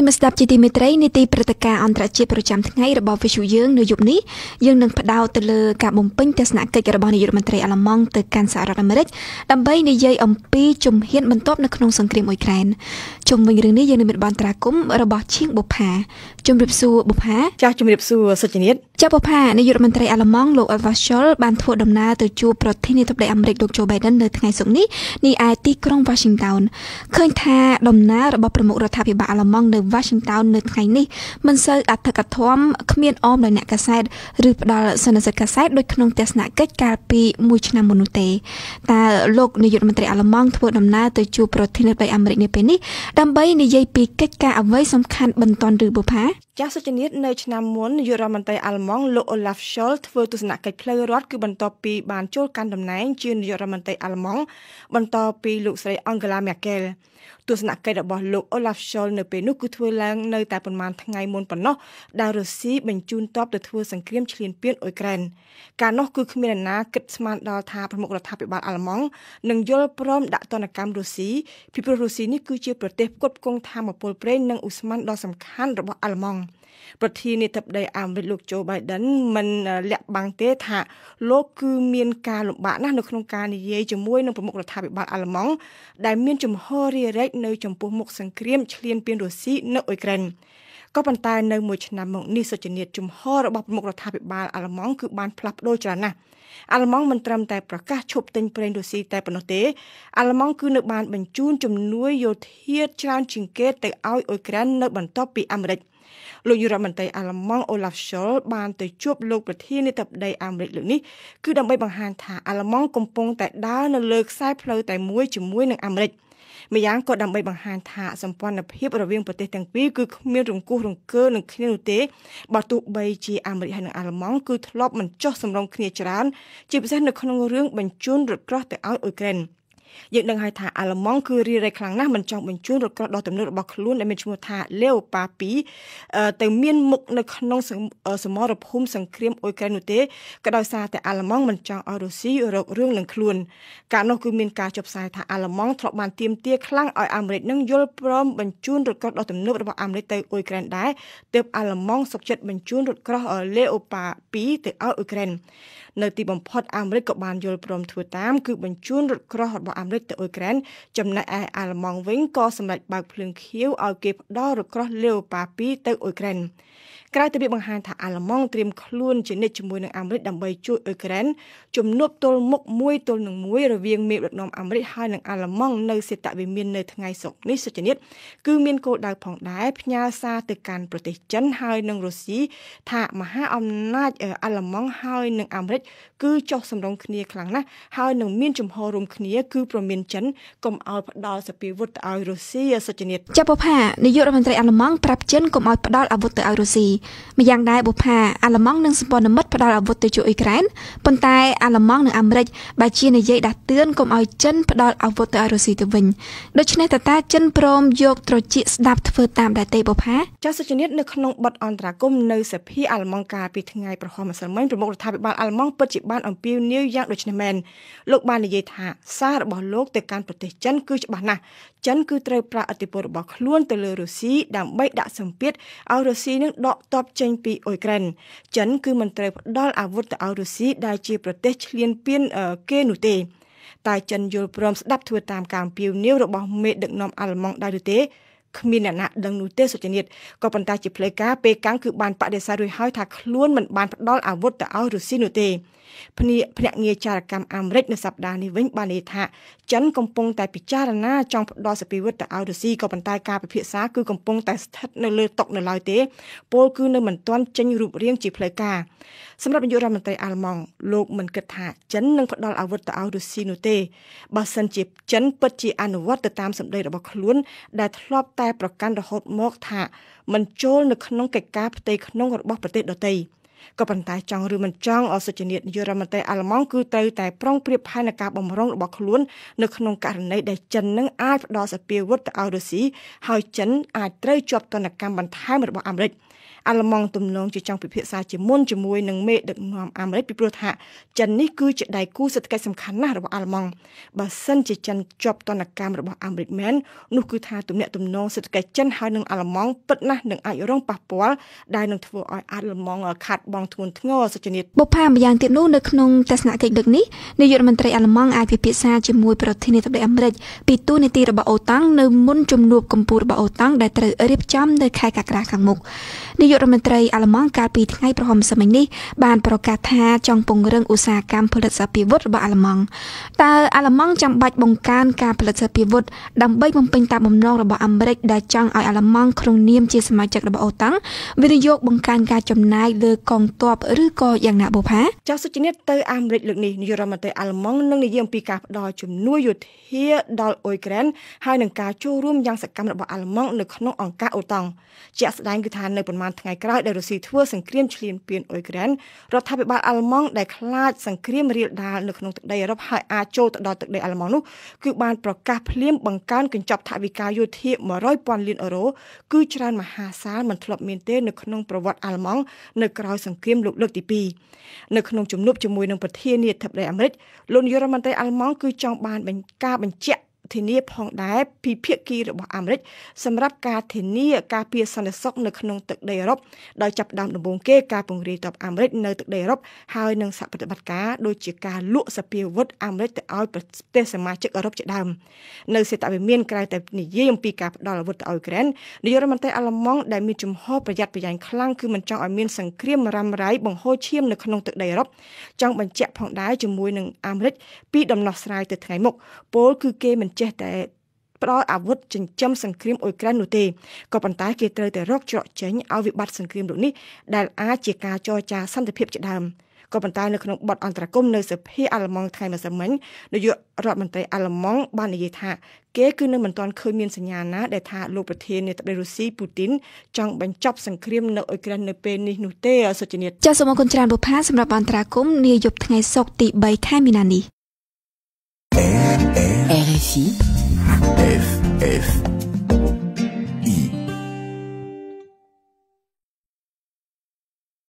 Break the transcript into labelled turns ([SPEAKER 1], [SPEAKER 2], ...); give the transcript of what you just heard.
[SPEAKER 1] នាងស្ដាប់ជាទីមេត្រីនីតិព្រឹត្តិការអន្តរជាតិប្រចាំថ្ងៃរបស់វិទ្យុយើងនៅយប់នេះយើងនឹងផ្ដោតទៅលើការបំពេញទស្សនកិច្ចរបស់នាយករដ្ឋមន្ត្រីអាល្លឺម៉ង់ទៅកាន់សហរដ្ឋអាមេរិកដើម្បីនិយាយអំពីជំហានបន្ទាប់នៅក្នុងសង្គ្រាមអ៊ុយក្រែនជុំវិញរឿងនេះយើងនឹងមានបានត្រាគុំរបស់ឈៀងបុផាជំរាបសួរបុផាចាស់ជំរាបសួរសុជនិតចាស់បុផានាយករដ្ឋមន្ត្រីអាល្លឺម៉ង់លោក Edward Scholz បានធ្វើដំណើរទៅជួបប្រធានាធិបតីអាមេរិកលោក Joe Biden នៅថ្ងៃសុក្រនេះនេះឯទីក្រុង Washington ឃើញថាដំណើររបស់ប្រមុខរដ្ឋាភិបាលអាល្លឺម៉ង់នៅ Washington នៅថ្ងៃនេះមិនសូវអធិកធមគ្មានអមដោយអ្នកកាសែតឬផ្ដល់សន្និសិទកាសែតដោយក្នុងទស្សនកិច្ចកាលពីមួយឆ្នាំមុននោះទេតើលោកនាយករដ្ឋមន្ត្រីអាល្លឺម៉ង់ធ្វើដំណើរទៅជួបប្រធានាធិបតីអាមេរិកនាពេលនេះដើម្បីនិយាយពីកិច្ចការអ្វីសំខាន់បន្ទាន់ឬបុប្ផា
[SPEAKER 2] ចាស់សុចនាតនៅឆ្នាំមុននាយករដ្ឋមន្ត្រីអាល្លឺម៉ង់លោក Olaf Scholz ធ្វើទស្សនកិច្ចផ្លូវរដ្ឋគឺបន្ទាប់ពីបានចូលកាន់តំណែងជានាយករដ្ឋមន្ត្រីអាល្លឺម៉ង់បន្តពីលោកស្រី Angela Merkel ទស្សនកិច្ចរបស់លោក Olaf Scholz នៅពេលនោះគឺធ្វើឡើងនៅតែប្រមាណថ្ងៃមុនប៉ុណ្ណោះដែលរុស្ស៊ីបញ្ជូនទ័ពទៅធ្វើសង្គ្រាមឈ្លានពានអ៊ុយក្រែនកាលនោះគឺគ្មានអ្នកណាគិតស្មានដល់ថាប្រមុខរដ្ឋាភិបាលអាល្លឺម៉ង់នឹងយល់ព្រមដាក់ទណ្ឌកម្មរុស្ស៊ីពីព្រោះរុស្ស៊ីនេះគឺជាប្រទេសផ្គត់ផ្គង់ធម្មពលប្រេងនិងឧស្ម័នដ៏សំខាន់របស់អាល្លឺម៉ង់ប្រធានាធិបតីអាមេរិកលោកโจ Biden មិនលាក់បាំងទេថាលោកគឺមានការលំបាកណាស់នៅក្នុងការនិយាយជាមួយនឹងប្រមុខរដ្ឋាភិបាលអាល្លឺម៉ង់ដែលមានជំហររារែកនៅចំពោះមុខសង្គ្រាមឈ្លានពានរុស្ស៊ីនៅអ៊ុយក្រែនក៏ប៉ុន្តែនៅមួយឆ្នាំមកនេះសុចនាតជំហររបស់ប្រមុខរដ្ឋាភិបាលអាល្លឺម៉ង់គឺបានផ្លាស់ប្ដូរច្រើនណាស់អាល្លឺម៉ង់មិនត្រឹមតែប្រកាសឈប់ទិញប្រេងរុស្ស៊ីតែប៉ុណ្ណោះទេអាល្លឺម៉ង់គឺនៅបានបញ្ជូនជំនួយយោធាច្រើនជាងគេទៅឲ្យអ៊ុយក្រែននៅបន្ទាប់ពីអាមេរិកលោកយុរដ្ឋមន្ត្រីអាល្លឺម៉ង់អូឡាហ្វ Scholz បានទៅជួបលោកប្រធានាធិបតីអាមេរិកលើកនេះគឺដើម្បីបង្ហាញថាអាល្លឺម៉ង់កំពុងតែដើរនៅលើខ្សែផ្លូវតែមួយជាមួយនឹងអាមេរិកម្យ៉ាងក៏ដើម្បីបង្ហាញថាសម្ព័ន្ធភាពរវាងប្រទេសទាំងពីរគឺគ្មានរង្គោះរង្គើនឹងគ្នានោះទេបើទោះបីជាអាមេរិកហើយនិងអាល្លឺម៉ង់គឺធ្លាប់មិនចោះសម្រុងគ្នាច្រើន ជាពិសេសនៅក្នុងរឿងបញ្ជូនរថក្រោះទៅឲ្យអ៊ុយក្រែន។យើងដឹងហើយថាអាល្លឺម៉ង់គឺរីរ៉េខ្លាំងណាស់មិនចង់បញ្ជូនរថក្រោះដ៏ទំនើបរបស់ខ្លួនដែលមានឈ្មោះថា Leopard 2ទៅមានមុខនៅក្នុងសមរភូមិសង្គ្រាមអ៊ុយក្រែននោះទេក៏ដោយសារតែអាល្លឺម៉ង់មិនចង់ឲ្យរុស្ស៊ីរករឿងនឹងខ្លួនកាលនោះគឺមានការចុះផ្សាយថាអាល្លឺម៉ង់ធ្លាប់បានទាមទារខ្លាំងឲ្យអាមេរិកនឹងយល់ព្រមបញ្ជូនរថក្រោះដ៏ទំនើបរបស់អាមេរិកទៅអ៊ុយក្រែនដែរទើបអាល្លឺម៉ង់សុខចិត្តបញ្ជូនរថក្រោះ Leopard 2ទៅឲ្យអ៊ុយក្រែននៅទីបំផុតអាមេរិកក៏បានយល់ព្រមធ្វើតាមគឺបញ្ជូនរថក្រោះរបស់អាមេរិកទៅអ៊ុយក្រែនចំណែកឯអាល្លឺម៉ង់វិញក៏សម្រេចបើកភ្លើងខៀវឲ្យគេផ្ដល់រក្រោះលេវប៉ា2ទៅអ៊ុយក្រែនក្រៅទៅវាបង្ហាញថាអាល្លឺម៉ង់ត្រៀមខ្លួនជានិច្ចជាមួយនឹងអាមេរិកដើម្បីជួយអ៊ុយក្រែនជំនួបទល់មុខមួយទល់នឹងមួយរវាងមេដឹកនាំអាមេរិកហើយនិងអាល្លឺម៉ង់នៅសេតវិមាននៅថ្ងៃសុក្រនេះសុចនិតគឺមានគោលដៅផងដែរផ្ញើសារទៅកាន់ប្រទេសចិនហើយនិងរុស្ស៊ីថាមហាអំណាចអាល្លឺម៉ង់ហើយនិងអាមេរិកគឺចុះសម្រុងគ្នាខ្លាំងណាស់ហើយនឹងមានជំហររួមគ្នាគឺព្រមានចិនកុំឲ្យផ្ដល់សពាវុធទៅឲ្យរុស្ស៊ីសុចនិតចាបុផ
[SPEAKER 1] ានាយករដ្ឋមន្ត្រីអាល្លឺម៉ង់ប្រាប់ចិនកុំឲ្យផ្ដល់អាវុធទៅឲ្យរុស្ស៊ីម្យ៉ាងដែរបុផាអាល្លឺម៉ង់និងសម្ព័ន្ធមិត្តផ្ដល់អាវុធទៅជួយអ៊ុយក្រែនប៉ុន្តែអាល្លឺម៉ង់និងអាមេរិកបើជានិយាយដាស់តឿនកុំឲ្យចិនផ្ដល់អាវុធទៅឲ្យរុស្ស៊ីទៅវិញដូច្នេះតើតាចិនព្រមយកត្រចៀកស្ដាប់ធ្វើតាមដែរទេបុផាចាសុចនិតនៅក្នុងបទអន្តរាគមនៅសភាអាល្លឺម៉ង់កាលពីថ្ងៃប្រហមម្សិលមិញប្
[SPEAKER 2] រមុខរដ្ឋាភិបាលអាល្លឺម៉ង់ពិតជាបានអំពាវនាវយ៉ាងដូចនេះមែនលោកបាននិយាយថាសាររបស់ស់លោកទៅកាន់ប្រទេសចិនគឺច្បាស់ណាស់ចិនគឺត្រូវប្រាអធិបុលរបស់ខ្លួន ទៅលើរុស្ស៊ីដើម្បីដាក់សម្ពាធឲ្យរុស្ស៊ីនឹងដកទ័ពចេញពីអ៊ុយក្រែនចិន គឺមិនត្រូវផ្ដល់អាវុធទៅឲ្យរុស្ស៊ីដែលជាប្រទេសឈ្លានពានគេនោះទេតែចិនយល់ព្រមស្ដាប់ធ្វើតាមការអំពាវនាវរបស់មេដឹកនាំអាល្លឺម៉ង់ដែរឬទេគ្មានអ្នកណាដឹងនោះទេសុចនិតក៏ប៉ុន្តែជាផ្លូវការពេលកាំងគឺបានបដិសេធរួចហើយថាខ្លួនមិនបានផ្ដល់អាវុធទៅឲ្យរុស្ស៊ីនោះទេភ្នាក់ភ្នាក់ងារចារកម្មអាមេរិកនៅសប្តាហ៍នេះវិញបាននិយាយថាចិនកំពុងតែពិចារណាចង់ផ្ដល់សពីវិតទៅឲ្យរុស្ស៊ីក៏ប៉ុន្តែការពិភាក្សាគឺកំពុងតែស្ថិតនៅលើតុនៅឡើយទេពលគឺនៅមិនទាន់ចេញរូបរាងជាផ្លូវការសម្រាប់នាយករដ្ឋមន្ត្រីអាល្លឺម៉ង់លោកមិនគិតថាចិននឹងផ្ដល់អាវុធទៅឲ្យរុស្ស៊ីនោះទេបើសិនជាចិនពិតជាអនុវត្តទៅតាមសម្ដីរបស់ខ្លួនដែលធ្លាប់តែប្រកាន់រហូតមកថាមិនចូលនៅក្នុងកិច្ចការផ្ទៃក្នុងរបស់ប្រទេសដទៃ។ក៏ប៉ុន្តែចង់ឬមិនចង់អសុជនីតនាយរដ្ឋមន្ត្រីអាល្លឺម៉ង់គឺត្រូវតែប្រុងប្រៀបផែនការបំរុងរបស់ខ្លួន នៅក្នុងករណីដែលចិននឹងអាចផ្ដល់សពាវុធទៅឲ្យរុស្ស៊ីហើយចិន អាចត្រូវជាប់ទណ្ឌកម្មបន្ថែមរបស់អាមេរិក។អាល្លឺម៉ង់ទំនងជាចង់ពិភាក្សាជាមុនជាមួយនឹងមេដឹកនាំអាមេរិកពីព្រោះថាចិននេះគឺជាដៃគូសេដ្ឋកិច្ចសំខាន់ណាស់របស់អាល្លឺម៉ង់បើសិនជាចិនជាប់ទណ្ឌកម្មរបស់អាមេរិកមែននោះគឺថាទំនាក់ទំនងសេដ្ឋកិច្ចចិនហើយនឹងអាល្លឺម៉ង់ពិតណាស់នឹងអាចរងប៉ះពាល់ដែលនឹងធ្វើឲ្យអាល្លឺម៉ង់ខាត់បងធ្ងន់ធ្ងរសុចនិត
[SPEAKER 1] បុប្ផាម្យ៉ាងទៀតនោះនៅក្នុងទស្សនកិច្ចដឹកនេះនាយករដ្ឋមន្ត្រីអាល្លឺម៉ង់អាចពិភាក្សាជាមួយប្រធានាធិបតីអាមេរិកពីទូនីតិរបស់អូតាំងនៅមុនជំនួបកម្ពុជារបស់អូតាំងដែលត្រូវរៀបចំនៅខែកក្កដាខាងមុខនាយករដ្ឋមន្ត្រីអាល្លឺម៉ង់កាលពីថ្ងៃប្រហមសមិញនេះបានប្រកាសថាចង់ពង្រឹងឧស្សាហកម្មផលិតសព្វាវុធរបស់អាល្លឺម៉ង់តើអាល្លឺម៉ង់ចាំបាច់បង្កើនការផលិតសព្វាវុធដើម្បីបំពេញតាមបំណងរបស់អាមេរិកដែលចង់ឲ្យអាល្លឺម៉ង់ក្នុងនាមជាសមាជិករបស់អូតាំងវិនិយោគបង្កើនការចំណាយលើកងទ័ពឬក៏យ៉ាងណាបុផា
[SPEAKER 2] ចាសសុជានិតទៅអាមេរិកលើកនេះនាយករដ្ឋមន្ត្រីអាល្លឺម៉ង់នឹងនិយាយអំពីការផ្ដល់ជំនួយយោធាដល់អ៊ុយក្រែនហើយនឹងការចូលរួមយ៉ាងសកម្មរបស់អាល្លឺម៉ង់នៅក្នុងអង្គការអូតាំងជាក់ស្ដែងគឺថានៅប្រមាណថ្ងៃក្រោយដែលរុស្ស៊ីធ្វើសង្គ្រាមឈ្លានពានអ៊ុយក្រែនរដ្ឋាភិបាលអាល្លឺម៉ង់ដែលខ្លាចសង្គ្រាមរាលដាលនៅក្នុងទឹកដីអឺរ៉ុបហើយអាចចូលទៅដល់ទឹកដីអាល្លឺម៉ង់នោះគឺបានប្រកាសភ្លាមបង្កើនកញ្ចប់ថវិកាយោធា100,000លានអឺរ៉ូគឺច្រើនមហាសាលមិនធ្លាប់មានទេនៅក្នុងប្រវត្តិអាល្លឺម៉ង់នៅក្រោយសង្គ្រាមលោកលើកទី2នៅក្នុងជំនួបជាមួយនឹងប្រធានាធិបតីអាមេរិកលោកនាយរដ្ឋមន្ត្រីអាល្លឺម៉ង់គឺចង់បានការបញ្ជាក់ធានាផងដែរពីភាគីរបស់អាមេរិកសម្រាប់ការធានាការពារសន្តិសុខនៅក្នុងទឹកដីអឺរ៉ុបដោយចាប់ដើមដំបូងគេការពង្រាយទ័ពអាមេរិកនៅទឹកដីអឺរ៉ុបហើយនឹងសហប្រតិបត្តិការដូចជាការលក់សពាវវុធអាមេរិកទៅឲ្យប្រទេសសមាជិកអឺរ៉ុបជាដើមនៅសេតវិមានក្រៅតែនិយាយអំពីការផ្ដល់អាវុធទៅអ៊ុយក្រែននាយករដ្ឋមន្ត្រីអាល្លឺម៉ង់ដែលមានជំហរប្រយ័ត្នប្រយែងខ្លាំងគឺមិនចង់ឲ្យមានសង្គ្រាមរ៉ាំរ៉ៃបង្ហូរឈាមនៅក្នុងទឹកដីអឺរ៉ុបចង់បញ្ជាក់ផងដែរជាមួយនឹងអាមេរិកពីដំណោះស្រាយទៅថ្ងៃមុខពលគឺគេមិនចេះតែផ្ដល់អាវុធចិញ្ចឹមសង្គ្រាមអ៊ុយក្រែននោះទេក៏ប៉ុន្តែគេត្រូវតែរកច្រកចេញឲ្យវិបត្តិសង្គ្រាមលោកនេះដែលអាចជាការចរចាសន្តិភាពជាដើមក៏ប៉ុន្តែនៅក្នុងបទអន្តរកម្មនៅសភាអាល្លឺម៉ង់ថ្ងៃម្សិលមិញនាយករដ្ឋមន្ត្រីអាល្លឺម៉ង់បាននិយាយថាគេគឺនៅមិនទាន់ឃើញមានសញ្ញាណាដែលថាលោកប្រធាននាយករដ្ឋរុស្ស៊ីពូទីនចង់បញ្ចប់សង្គ្រាមនៅអ៊ុយក្រែននៅពេលនេះនោះទេសុជនិត
[SPEAKER 1] ចាសសូមអរគុណច្រើនបុផាសម្រាប់អន្តរកម្មនាយប់ថ្ងៃសុក្រទី3ខែមីនានេះ F F